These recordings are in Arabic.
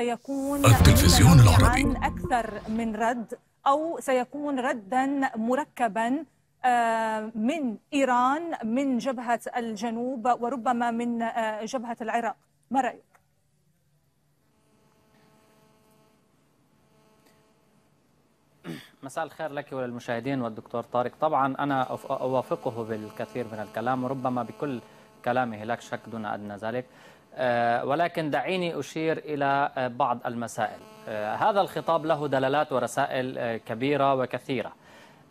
سيكون التلفزيون العربي أكثر من رد أو سيكون ردا مركبا آه، من إيران من جبهة الجنوب وربما من آه، جبهة العراق ما رأيك؟ مساء الخير لك وللمشاهدين والدكتور طارق طبعا أنا أوافقه بالكثير من الكلام وربما بكل كلامه لك شك دون أدنى ذلك آه، ولكن دعيني أشير إلى آه، بعض المسائل آه، هذا الخطاب له دلالات ورسائل كبيرة وكثيرة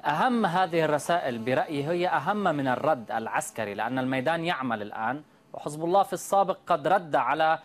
أهم هذه الرسائل برأيي هي أهم من الرد العسكري لأن الميدان يعمل الآن وحزب الله في السابق قد رد على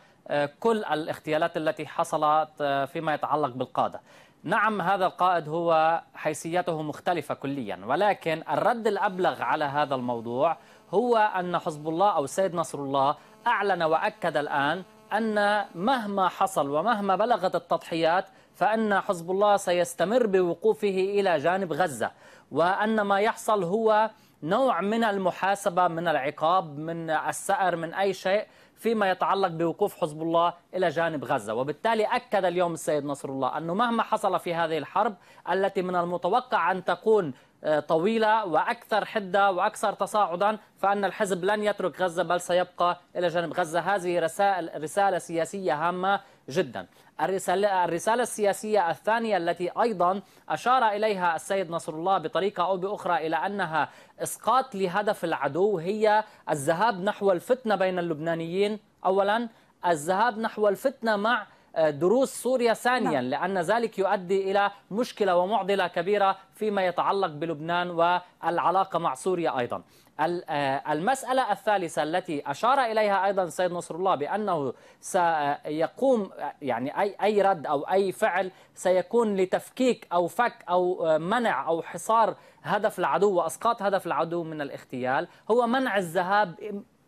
كل الاغتيالات التي حصلت فيما يتعلق بالقادة نعم هذا القائد هو حيثيته مختلفة كليا ولكن الرد الأبلغ على هذا الموضوع هو أن حزب الله أو سيد نصر الله أعلن وأكد الآن أن مهما حصل ومهما بلغت التضحيات فأن حزب الله سيستمر بوقوفه إلى جانب غزة وأن ما يحصل هو نوع من المحاسبة من العقاب من السأر من أي شيء فيما يتعلق بوقوف حزب الله إلى جانب غزة وبالتالي أكد اليوم السيد نصر الله أنه مهما حصل في هذه الحرب التي من المتوقع أن تكون آه، طويلة وأكثر حدة وأكثر تصاعدا فأن الحزب لن يترك غزة بل سيبقى إلى جانب غزة هذه رسائل رسالة سياسية هامة جدا الرسالة, الرسالة السياسية الثانية التي أيضا أشار إليها السيد نصر الله بطريقة أو بأخرى إلى أنها إسقاط لهدف العدو هي الذهاب نحو الفتنة بين اللبنانيين أولا الذهاب نحو الفتنة مع آه، دروس سوريا ثانيا نعم. لأن ذلك يؤدي إلى مشكلة ومعضلة كبيرة فيما يتعلق بلبنان والعلاقة مع سوريا أيضا آه، المسألة الثالثة التي أشار إليها أيضا السيد نصر الله بأنه سيقوم يعني أي أي رد أو أي فعل سيكون لتفكيك أو فك أو آه، منع أو حصار هدف العدو وإسقاط هدف العدو من الاغتيال هو منع الذهاب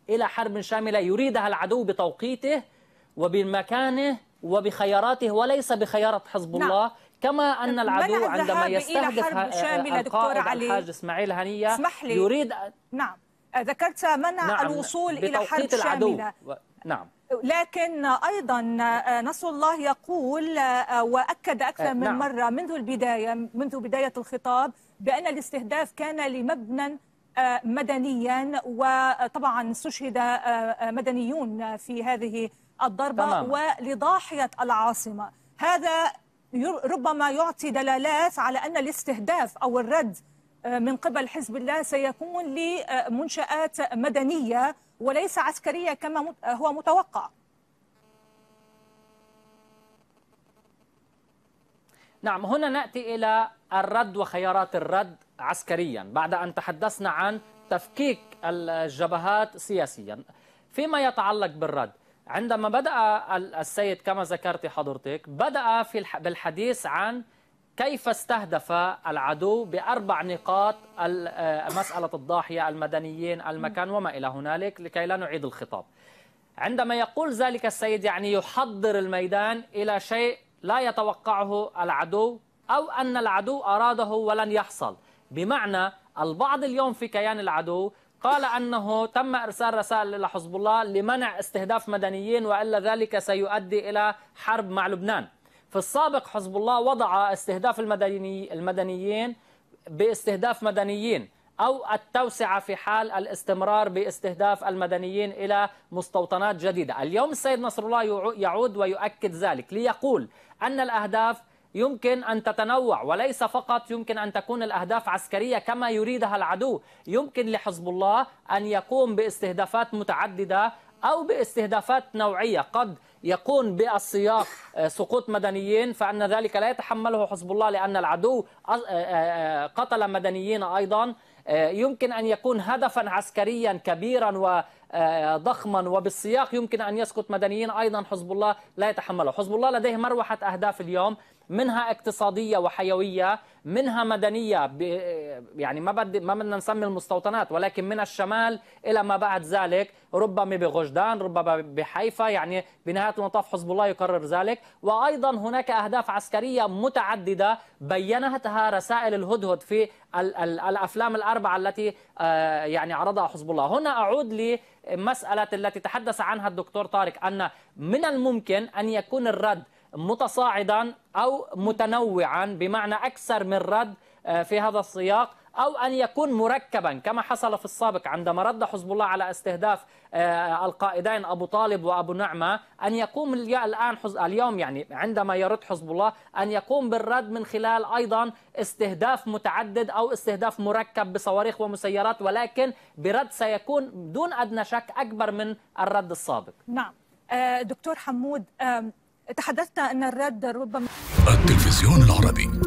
إلى حرب شاملة يريدها العدو بتوقيته وبمكانه وبخياراته وليس بخيارة حزب نعم. الله كما أن العدو عندما يستهدف حرب شاملة دكتور علي الحاج إسماعيل هنية اسمح لي يريد نعم ذكرت منع نعم الوصول إلى حرب العدو. شاملة و... نعم لكن ايضا آه، نصر الله يقول آه، واكد اكثر آه، من نعم. مره منذ البدايه منذ بدايه الخطاب بان الاستهداف كان لمبنى مدنيا وطبعا استشهد مدنيون في هذه الضربه تمام. ولضاحيه العاصمه هذا ربما يعطي دلالات على أن الاستهداف أو الرد آه، من قبل حزب الله سيكون لمنشآت مدنية وليس عسكرية كما هو متوقع نعم هنا ناتي الى الرد وخيارات الرد عسكريا بعد ان تحدثنا عن تفكيك الجبهات سياسيا فيما يتعلق بالرد عندما بدأ السيد كما ذكرت حضرتك بدأ في بالحديث عن كيف استهدف العدو بأربع نقاط آه، مسألة الضاحية المدنيين المكان وما إلى هنالك لكي لا نعيد الخطاب عندما يقول ذلك السيد يعني يحضر الميدان إلى شيء لا يتوقعه العدو أو أن العدو أراده ولن يحصل بمعنى البعض اليوم في كيان العدو قال أنه تم إرسال رسائل إلى حزب الله لمنع استهداف مدنيين وإلا ذلك سيؤدي إلى حرب مع لبنان في السابق حزب الله وضع استهداف المدني المدنيين باستهداف مدنيين أو التوسعة في حال الاستمرار باستهداف المدنيين إلى مستوطنات جديدة اليوم السيد نصر الله يعود ويؤكد ذلك ليقول أن الأهداف يمكن أن تتنوع وليس فقط يمكن أن تكون الأهداف عسكرية كما يريدها العدو يمكن لحزب الله أن يقوم باستهدافات متعددة أو باستهدافات نوعية قد يكون بالسياق آه، سقوط مدنيين فأن ذلك لا يتحمله حزب الله لأن العدو آه، آه، قتل مدنيين أيضا يمكن أن يكون هدفا عسكريا كبيرا و ضخما وبالسياق يمكن ان يسقط مدنيين ايضا حزب الله لا يتحمله، حزب الله لديه مروحه اهداف اليوم منها اقتصاديه وحيويه منها مدنيه يعني ما بدي ما بدنا نسمي المستوطنات ولكن من الشمال الى ما بعد ذلك ربما بغجدان ربما بحيفا يعني بنهايه المطاف حزب الله يكرر ذلك وايضا هناك اهداف عسكريه متعدده بينتها رسائل الهدهد في ال ال الافلام الاربعه التي آه، يعني عرضها حزب الله هنا اعود لمساله التي تحدث عنها الدكتور طارق ان من الممكن ان يكون الرد متصاعدا أو متنوعا بمعنى أكثر من رد آه، في هذا السياق أو أن يكون مركبا كما حصل في السابق عندما رد حزب الله على استهداف آه، القائدين أبو طالب وأبو نعمة أن يقوم الآن اليوم يعني عندما يرد حزب الله أن يقوم بالرد من خلال أيضا استهداف متعدد أو استهداف مركب بصواريخ ومسيرات ولكن برد سيكون دون أدنى شك أكبر من الرد السابق نعم آه، دكتور حمود تحدثنا أن الرد ربما التلفزيون العربي